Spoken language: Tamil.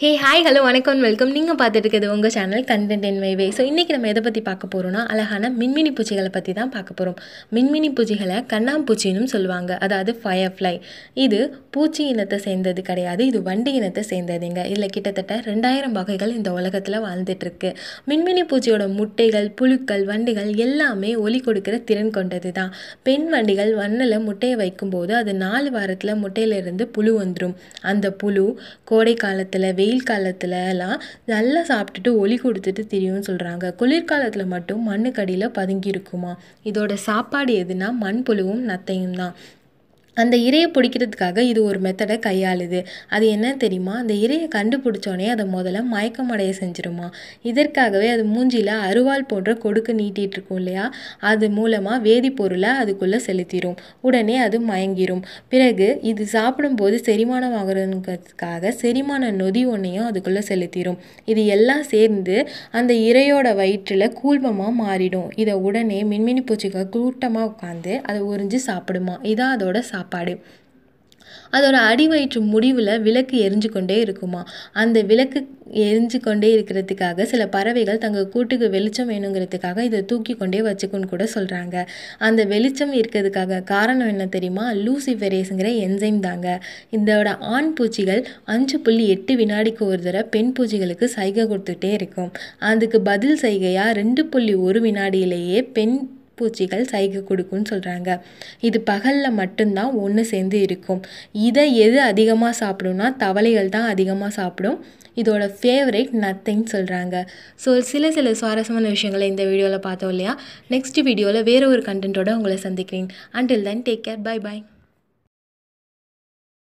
ஹே ஹாய் ஹலோ வணக்கம் வெல்கம் நீங்கள் பார்த்துட்டு இருக்கிறது உங்கள் சேனல் கண்டென்ட் என் வை ஸோ இன்றைக்கி நம்ம எதை பற்றி பார்க்க போகிறோம்னா அழகான மின்மினி பூச்சிகளை பற்றி தான் பார்க்க போகிறோம் மின்மினி பூச்சிகளை கண்ணாம்பூச்சின்னு சொல்லுவாங்க அதாவது ஃபயர் ஃப்ளை இது பூச்சி இனத்தை சேர்ந்தது கிடையாது இது வண்டி இனத்தை சேர்ந்ததுங்க இதில் கிட்டத்தட்ட ரெண்டாயிரம் வகைகள் இந்த உலகத்தில் வாழ்ந்துட்டுருக்கு மின்மினி பூச்சியோட முட்டைகள் புழுக்கள் வண்டிகள் எல்லாமே ஒலி கொடுக்கிற திறன் கொண்டது தான் பெண் வண்டிகள் வண்ணில் முட்டையை வைக்கும்போது அது நாலு வாரத்தில் முட்டையிலிருந்து புழு வந்துடும் அந்த புழு கோடை காலத்தில் வெயில் காலத்துலலாம் நல்லா சாப்பிட்டுட்டு ஒளி கொடுத்துட்டு திரியும்னு சொல்கிறாங்க குளிர்காலத்தில் மட்டும் மண்ணுக்கடியில் பதுங்கி இருக்குமா இதோட சாப்பாடு எதுனா மண்புழுவும் நத்தையும் தான் அந்த இரையை பிடிக்கிறதுக்காக இது ஒரு மெத்தடை கையாளுது அது என்ன தெரியுமா அந்த இரையை கண்டுபிடிச்சோடனே அதை முதல்ல மயக்கமடைய செஞ்சிருமா இதற்காகவே அது மூஞ்சியில் அருவாள் போன்ற கொடுக்கு நீட்டிகிட்டு இருக்கும் இல்லையா அது மூலமாக வேதிப்பொருளை அதுக்குள்ளே செலுத்திடும் உடனே அது மயங்கிடும் பிறகு இது சாப்பிடும்போது செரிமானம் ஆகிறதுக்காக செரிமான நொதி ஒன்றையும் அதுக்குள்ளே செலுத்திடும் இது எல்லாம் சேர்ந்து அந்த இரையோட வயிற்றில் கூழ்மமாக மாறிடும் இதை உடனே மின்மினி பூச்சிக்க கூட்டமாக உட்காந்து அதை உறிஞ்சி சாப்பிடுமா இதான் அதோட சாப்பிடும் சாப்பாடு அதோட அடி வயிற்று முடிவில் விளக்கு எரிஞ்சு கொண்டே இருக்குமா அந்த விளக்கு எரிஞ்சு கொண்டே இருக்கிறதுக்காக சில பறவைகள் தங்கள் கூட்டுக்கு வெளிச்சம் வேணுங்கிறதுக்காக இதை தூக்கி கொண்டே வச்சுக்குன்னு கூட சொல்கிறாங்க அந்த வெளிச்சம் இருக்கிறதுக்காக காரணம் என்ன தெரியுமா லூசிஃபெரேஸுங்கிற என்சைம் தாங்க இதோட ஆண் பூச்சிகள் அஞ்சு புள்ளி எட்டு வினாடிக்கு ஒரு தடவை பெண் பூச்சிகளுக்கு சைகை கொடுத்துட்டே இருக்கும் அதுக்கு பதில் சைகையாக ரெண்டு புள்ளி ஒரு வினாடியிலேயே பெண் பூச்சிகள் சைகை கொடுக்கும்னு சொல்கிறாங்க இது பகலில் மட்டும்தான் ஒன்று சேர்ந்து இருக்கும் இதை எது அதிகமாக சாப்பிடும்னா தவளைகள் தான் அதிகமாக சாப்பிடும் இதோட ஃபேவரேட் நத்திங்னு சொல்கிறாங்க ஸோ சில சில சுவாரஸ்யமான விஷயங்களை இந்த வீடியோவில் பார்த்தோம் இல்லையா நெக்ஸ்ட் வீடியோவில் வேறு ஒரு கண்டென்ட்டோட உங்களை சந்திக்கிறேன் until then take care bye பாய்